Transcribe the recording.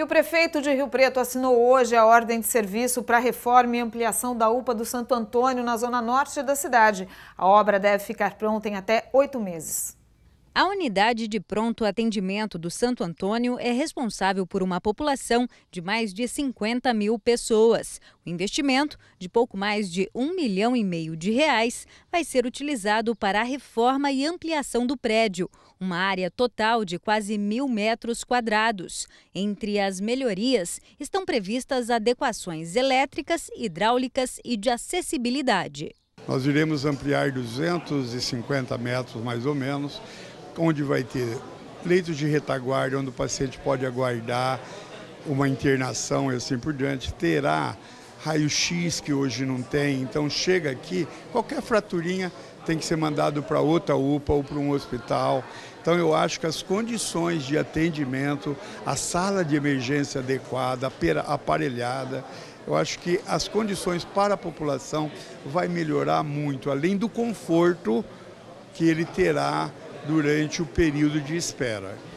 E o prefeito de Rio Preto assinou hoje a ordem de serviço para a reforma e ampliação da UPA do Santo Antônio, na zona norte da cidade. A obra deve ficar pronta em até oito meses. A unidade de pronto atendimento do Santo Antônio é responsável por uma população de mais de 50 mil pessoas. O investimento, de pouco mais de um milhão e meio de reais, vai ser utilizado para a reforma e ampliação do prédio, uma área total de quase mil metros quadrados. Entre as melhorias estão previstas adequações elétricas, hidráulicas e de acessibilidade. Nós iremos ampliar 250 metros, mais ou menos, onde vai ter leitos de retaguarda, onde o paciente pode aguardar uma internação e assim por diante, terá raio-x que hoje não tem, então chega aqui, qualquer fraturinha tem que ser mandado para outra UPA ou para um hospital. Então eu acho que as condições de atendimento, a sala de emergência adequada, aparelhada, eu acho que as condições para a população vai melhorar muito, além do conforto que ele terá durante o período de espera.